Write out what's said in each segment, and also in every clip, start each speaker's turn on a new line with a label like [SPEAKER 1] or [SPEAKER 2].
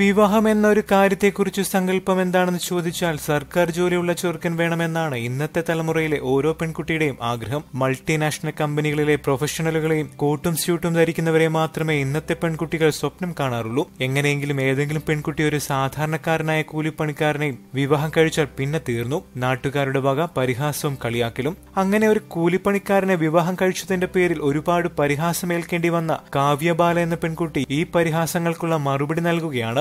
[SPEAKER 1] വിവാഹം എന്നൊരു കാര്യത്തെക്കുറിച്ച് സങ്കല്പം എന്താണെന്ന് ചോദിച്ചാൽ സർക്കാർ ജോലിയുള്ള ചെറുക്കൻ വേണമെന്നാണ് ഇന്നത്തെ തലമുറയിലെ ഓരോ പെൺകുട്ടിയുടെയും ആഗ്രഹം മൾട്ടിനാഷണൽ കമ്പനികളിലെ പ്രൊഫഷണലുകളെയും കോട്ടും സ്യൂട്ടും ധരിക്കുന്നവരെ മാത്രമേ ഇന്നത്തെ പെൺകുട്ടികൾ സ്വപ്നം കാണാറുള്ളൂ എങ്ങനെയെങ്കിലും ഏതെങ്കിലും പെൺകുട്ടി ഒരു സാധാരണക്കാരനായ കൂലിപ്പണിക്കാരനെയും വിവാഹം കഴിച്ചാൽ പിന്നെ തീർന്നു നാട്ടുകാരുടെ വക പരിഹാസവും കളിയാക്കലും അങ്ങനെ ഒരു കൂലിപ്പണിക്കാരനെ വിവാഹം കഴിച്ചതിന്റെ പേരിൽ ഒരുപാട് പരിഹാസമേൽക്കേണ്ടി വന്ന കാവ്യബാല എന്ന പെൺകുട്ടി ഈ പരിഹാസങ്ങൾക്കുള്ള മറുപടി നൽകുകയാണ്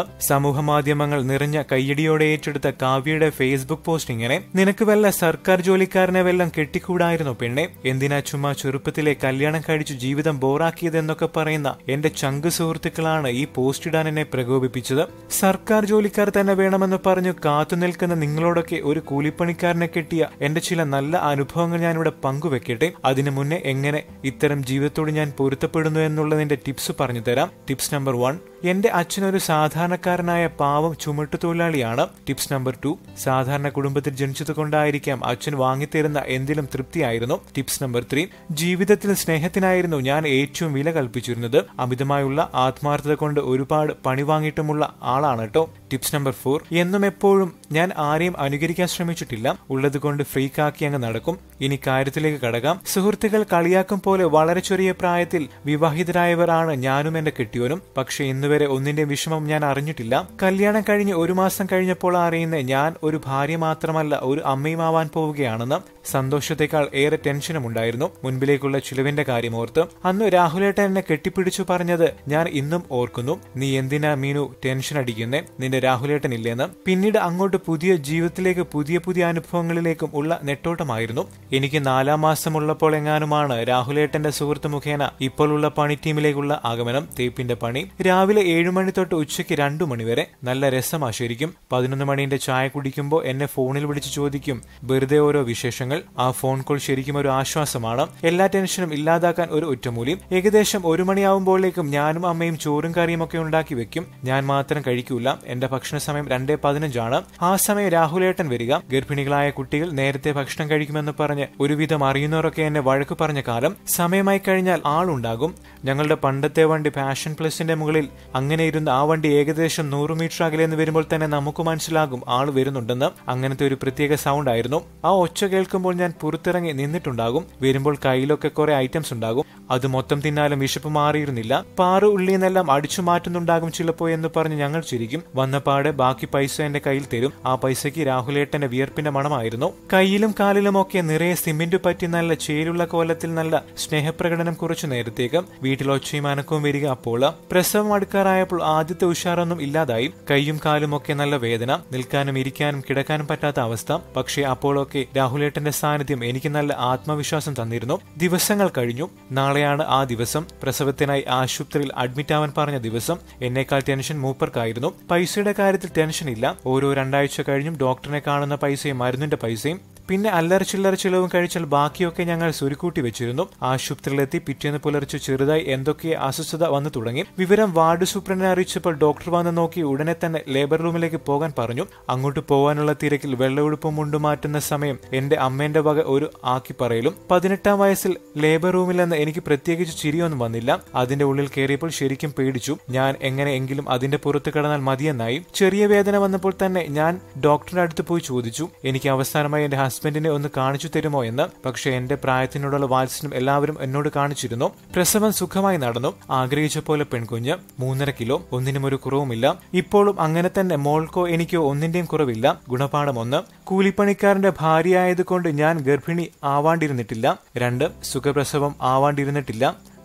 [SPEAKER 1] മാധ്യമങ്ങൾ നിറഞ്ഞ കയ്യടിയോടെ ഏറ്റെടുത്ത കാവ്യയുടെ ഫേസ്ബുക്ക് പോസ്റ്റ് ഇങ്ങനെ നിനക്ക് വല്ല സർക്കാർ ജോലിക്കാരനെ വെല്ലം കെട്ടിക്കൂടായിരുന്നു പെണ്ണെ എന്തിനാ ചുമ്മാ ചെറുപ്പത്തിലെ കല്യാണം കഴിച്ചു ജീവിതം ബോറാക്കിയതെന്നൊക്കെ പറയുന്ന എന്റെ ചങ്ക് സുഹൃത്തുക്കളാണ് ഈ പോസ്റ്റ് ഇടാൻ എന്നെ പ്രകോപിപ്പിച്ചത് സർക്കാർ ജോലിക്കാർ തന്നെ വേണമെന്ന് പറഞ്ഞു കാത്തു നിൽക്കുന്ന നിങ്ങളോടൊക്കെ ഒരു കൂലിപ്പണിക്കാരനെ കിട്ടിയ എന്റെ ചില നല്ല അനുഭവങ്ങൾ ഞാനിവിടെ പങ്കുവെക്കട്ടെ അതിനു മുന്നേ എങ്ങനെ ഇത്തരം ജീവിതത്തോട് ഞാൻ പൊരുത്തപ്പെടുന്നു എന്നുള്ളതിന്റെ ടിപ്സ് പറഞ്ഞു തരാം ടിപ്സ് നമ്പർ വൺ എന്റെ അച്ഛനൊരു സാധാരണക്കാരനായ പാവം തൊഴിലാളിയാണ് ടിപ്സ് നമ്പർ ടു സാധാരണ കുടുംബത്തിൽ ജനിച്ചതുകൊണ്ടായിരിക്കാം അച്ഛൻ വാങ്ങിത്തരുന്ന എന്തിലും തൃപ്തിയായിരുന്നു ടിപ്സ് നമ്പർ ത്രീ ജീവിതത്തിൽ സ്നേഹത്തിനായിരുന്നു ഞാൻ ഏറ്റവും വില കൽപ്പിച്ചിരുന്നത് അമിതമായുള്ള ആത്മാർത്ഥത കൊണ്ട് ഒരുപാട് പണി വാങ്ങിയിട്ടുമുള്ള ആളാണ് കേട്ടോ ടിപ്സ് നമ്പർ ഫോർ എന്നും എപ്പോഴും ഞാൻ ആരെയും അനുകരിക്കാൻ ശ്രമിച്ചിട്ടില്ല ഉള്ളതുകൊണ്ട് ഫ്രീക്കാക്കി അങ്ങ് നടക്കും ഇനി കാര്യത്തിലേക്ക് കടകാം സുഹൃത്തുക്കൾ കളിയാക്കും പോലെ വളരെ ചെറിയ പ്രായത്തിൽ വിവാഹിതരായവരാണ് ഞാനും എന്റെ കെട്ടിയോനും പക്ഷെ ഇന്നുവരെ ഒന്നിന്റെ വിഷമം ഞാൻ അറിഞ്ഞിട്ടില്ല കല്യാണം കഴിഞ്ഞ് ഒരു മാസം കഴിഞ്ഞപ്പോൾ അറിയുന്ന ഞാൻ ഒരു ഭാര്യ മാത്രമല്ല ഒരു അമ്മയുമാവാൻ പോവുകയാണെന്ന് സന്തോഷത്തെക്കാൾ ഏറെ ടെൻഷനും ഉണ്ടായിരുന്നു മുൻപിലേക്കുള്ള ചിലവിന്റെ ഓർത്ത് അന്ന് രാഹുലേട്ടൻ എന്നെ കെട്ടിപ്പിടിച്ചു പറഞ്ഞത് ഞാൻ ഇന്നും ഓർക്കുന്നു നീ എന്തിനാ മീനു ടെൻഷൻ അടിക്കുന്നേ നിന്റെ രാഹുലേട്ടൻ ഇല്ലെന്ന് പിന്നീട് അങ്ങോട്ട് പുതിയ ജീവിതത്തിലേക്ക് പുതിയ പുതിയ അനുഭവങ്ങളിലേക്കും ഉള്ള നെട്ടോട്ടമായിരുന്നു എനിക്ക് നാലാം മാസമുള്ളപ്പോൾ എങ്ങാനുമാണ് രാഹുലേട്ടന്റെ സുഹൃത്ത് മുഖേന ഇപ്പോഴുള്ള പണി ടീമിലേക്കുള്ള ആഗമനം തേപ്പിന്റെ പണി രാവിലെ ഏഴു മണി തൊട്ട് ഉച്ചയ്ക്ക് രണ്ടു മണിവരെ നല്ല രസമാശരിക്കും പതിനൊന്ന് മണിന്റെ ചായ കുടിക്കുമ്പോൾ എന്നെ ഫോണിൽ വിളിച്ച് ചോദിക്കും വെറുതെ ഓരോ വിശേഷങ്ങൾ ആ ഫോൺ കോൾ ശരിക്കും ഒരു ആശ്വാസമാണ് എല്ലാ ടെൻഷനും ഇല്ലാതാക്കാൻ ഒരു ഒറ്റമൂലിയും ഏകദേശം ഒരു മണിയാവുമ്പോഴേക്കും ഞാനും അമ്മയും ചോറും കറിയും ഒക്കെ ഉണ്ടാക്കി വെക്കും ഞാൻ മാത്രം കഴിക്കൂല എന്റെ ഭക്ഷണ സമയം രണ്ടേ പതിനഞ്ചാണ് ആ സമയം രാഹുലേട്ടൻ വരിക ഗർഭിണികളായ കുട്ടികൾ നേരത്തെ ഭക്ഷണം കഴിക്കുമെന്ന് പറഞ്ഞ് പറഞ്ഞ് ഒരുവിധം അറിയുന്നവരൊക്കെ എന്നെ വഴക്ക് പറഞ്ഞ കാലം സമയമായി കഴിഞ്ഞാൽ ആളുണ്ടാകും ഞങ്ങളുടെ പണ്ടത്തെ വണ്ടി പാഷൻ പ്ലസിന്റെ മുകളിൽ അങ്ങനെ ഇരുന്ന് ആ വണ്ടി ഏകദേശം നൂറ് മീറ്റർ അകലെ എന്ന് വരുമ്പോൾ തന്നെ നമുക്ക് മനസ്സിലാകും ആൾ വരുന്നുണ്ടെന്ന് അങ്ങനത്തെ ഒരു പ്രത്യേക സൗണ്ട് ആയിരുന്നു ആ ഒച്ച കേൾക്കുമ്പോൾ ഞാൻ പുറത്തിറങ്ങി നിന്നിട്ടുണ്ടാകും വരുമ്പോൾ കയ്യിലൊക്കെ കുറെ ഐറ്റംസ് ഉണ്ടാകും അത് മൊത്തം തിന്നാലും വിശപ്പ് മാറിയിരുന്നില്ല പാറു ഉള്ളിയെന്നെല്ലാം അടിച്ചു മാറ്റുന്നുണ്ടാകും ചിലപ്പോ എന്ന് പറഞ്ഞ് ഞങ്ങൾ ചിരിക്കും പാട് ബാക്കി പൈസ എന്റെ കയ്യിൽ തരും ആ പൈസയ്ക്ക് രാഹുലേട്ടന്റെ വിയർപ്പിന്റെ മണമായിരുന്നു കയ്യിലും കാലിലും ഒക്കെ നിറയെ സിമെന്റ് പറ്റി നല്ല ചേരുള്ള കോലത്തിൽ നല്ല സ്നേഹപ്രകടനം കുറച്ചു നേരത്തേക്ക് വീട്ടിൽ ഒച്ചയും അനക്കവും വരിക അപ്പോൾ പ്രസവം അടുക്കാറായപ്പോൾ ആദ്യത്തെ ഉഷാറൊന്നും ഇല്ലാതായി കൈയും കാലും ഒക്കെ നല്ല വേദന നിൽക്കാനും ഇരിക്കാനും കിടക്കാനും പറ്റാത്ത അവസ്ഥ പക്ഷേ അപ്പോഴൊക്കെ രാഹുലേട്ടന്റെ സാന്നിധ്യം എനിക്ക് നല്ല ആത്മവിശ്വാസം തന്നിരുന്നു ദിവസങ്ങൾ കഴിഞ്ഞു നാളെ അവയാണ് ആ ദിവസം പ്രസവത്തിനായി ആശുപത്രിയിൽ അഡ്മിറ്റ് ആവാൻ പറഞ്ഞ ദിവസം എന്നേക്കാൾ ടെൻഷൻ മൂപ്പർക്കായിരുന്നു പൈസയുടെ കാര്യത്തിൽ ടെൻഷൻ ഇല്ല ഓരോ രണ്ടാഴ്ച കഴിഞ്ഞും ഡോക്ടറിനെ കാണുന്ന പൈസയും മരുന്നിന്റെ പൈസയും പിന്നെ അല്ലറ ചില്ലറ ചിലവും കഴിച്ചാൽ ബാക്കിയൊക്കെ ഞങ്ങൾ സുരുക്കൂട്ടി വെച്ചിരുന്നു ആശുപത്രിയിലെത്തി പിറ്റേന്ന് പുലർച്ചെ ചെറുതായി എന്തൊക്കെ അസ്വസ്ഥത വന്നു തുടങ്ങി വിവരം വാർഡ് സൂപ്രണ്ടിനെ അറിയിച്ചപ്പോൾ ഡോക്ടർ വന്ന് നോക്കി ഉടനെ തന്നെ ലേബർ റൂമിലേക്ക് പോകാൻ പറഞ്ഞു അങ്ങോട്ട് പോകാനുള്ള തിരക്കിൽ വെള്ളയുടുപ്പും മുണ്ടുമാറ്റുന്ന മാറ്റുന്ന സമയം എന്റെ അമ്മേന്റെ വക ഒരു ആക്കി പറയലും പതിനെട്ടാം വയസ്സിൽ ലേബർ റൂമിലെന്ന് എനിക്ക് പ്രത്യേകിച്ച് ചിരിയൊന്നും വന്നില്ല അതിന്റെ ഉള്ളിൽ കയറിയപ്പോൾ ശരിക്കും പേടിച്ചു ഞാൻ എങ്ങനെയെങ്കിലും അതിന്റെ പുറത്ത് കടന്നാൽ മതിയെന്നായി ചെറിയ വേദന വന്നപ്പോൾ തന്നെ ഞാൻ ഡോക്ടറിന്റെ അടുത്ത് പോയി ചോദിച്ചു എനിക്ക് അവസാനമായി എന്റെ ഹസ്ബൻഡ് ഹസ്ബൻഡിനെ ഒന്ന് കാണിച്ചു തരുമോ എന്ന് പക്ഷേ എന്റെ പ്രായത്തിനോടുള്ള വാത്സ്യം എല്ലാവരും എന്നോട് കാണിച്ചിരുന്നു പ്രസവം സുഖമായി നടന്നു ആഗ്രഹിച്ച പോലെ പെൺകുഞ്ഞ് മൂന്നര കിലോ ഒന്നിനും ഒരു കുറവുമില്ല ഇപ്പോഴും അങ്ങനെ തന്നെ മോൾക്കോ എനിക്കോ ഒന്നിന്റെയും കുറവില്ല ഗുണപാഠം ഒന്ന് കൂലിപ്പണിക്കാരന്റെ ഭാര്യയായതുകൊണ്ട് ഞാൻ ഗർഭിണി ആവാണ്ടിരുന്നിട്ടില്ല രണ്ട് സുഖപ്രസവം ആവാണ്ടിരുന്നിട്ടില്ല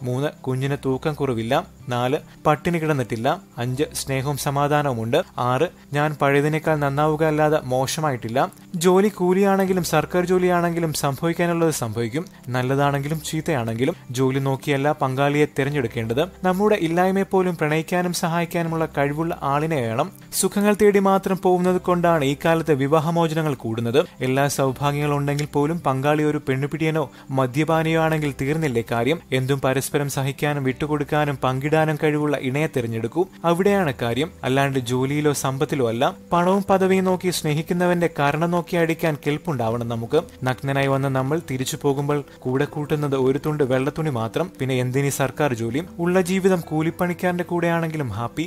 [SPEAKER 1] മൂന്ന് കുഞ്ഞിന് തൂക്കം കുറവില്ല നാല് പട്ടിണി കിടന്നിട്ടില്ല അഞ്ച് സ്നേഹവും സമാധാനവുമുണ്ട് ആറ് ഞാൻ പഴയതിനേക്കാൾ നന്നാവുക അല്ലാതെ മോശമായിട്ടില്ല ജോലി കൂലിയാണെങ്കിലും സർക്കാർ ജോലിയാണെങ്കിലും സംഭവിക്കാനുള്ളത് സംഭവിക്കും നല്ലതാണെങ്കിലും ചീത്തയാണെങ്കിലും ജോലി നോക്കിയല്ല പങ്കാളിയെ തിരഞ്ഞെടുക്കേണ്ടത് നമ്മുടെ ഇല്ലായ്മയെ പോലും പ്രണയിക്കാനും സഹായിക്കാനുമുള്ള കഴിവുള്ള ആളിനെ വേണം സുഖങ്ങൾ തേടി മാത്രം പോകുന്നത് കൊണ്ടാണ് ഈ കാലത്ത് വിവാഹമോചനങ്ങൾ കൂടുന്നത് എല്ലാ സൗഭാഗ്യങ്ങളും ഉണ്ടെങ്കിൽ പോലും പങ്കാളി ഒരു പെണ്ണുപിടിയനോ മദ്യപാനിയോ ആണെങ്കിൽ തീർന്നില്ലേ കാര്യം എന്തും പരസ്പരം സഹിക്കാനും വിട്ടുകൊടുക്കാനും പങ്കിടാൻ നൽകാനും കഴിവുള്ള ഇണയെ തിരഞ്ഞെടുക്കൂ അവിടെയാണ് കാര്യം അല്ലാണ്ട് ജോലിയിലോ സമ്പത്തിലോ അല്ല പണവും പദവിയും നോക്കി സ്നേഹിക്കുന്നവന്റെ കാരണം നോക്കി അടിക്കാൻ കെൽപ്പുണ്ടാവണം നമുക്ക് നഗ്നനായി വന്ന നമ്മൾ തിരിച്ചു പോകുമ്പോൾ കൂടെ കൂട്ടുന്നത് ഒരു തുണ്ട് വെള്ളത്തുണി മാത്രം പിന്നെ എന്തിനീ സർക്കാർ ജോലി ഉള്ള ജീവിതം കൂലിപ്പണിക്കാരന്റെ കൂടെയാണെങ്കിലും ഹാപ്പി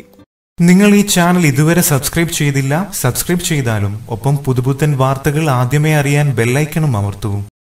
[SPEAKER 1] നിങ്ങൾ ഈ ചാനൽ ഇതുവരെ സബ്സ്ക്രൈബ് ചെയ്തില്ല സബ്സ്ക്രൈബ് ചെയ്താലും ഒപ്പം പുതുപുത്തൻ വാർത്തകൾ ആദ്യമേ അറിയാൻ ബെല്ലൈക്കണും അമർത്തൂ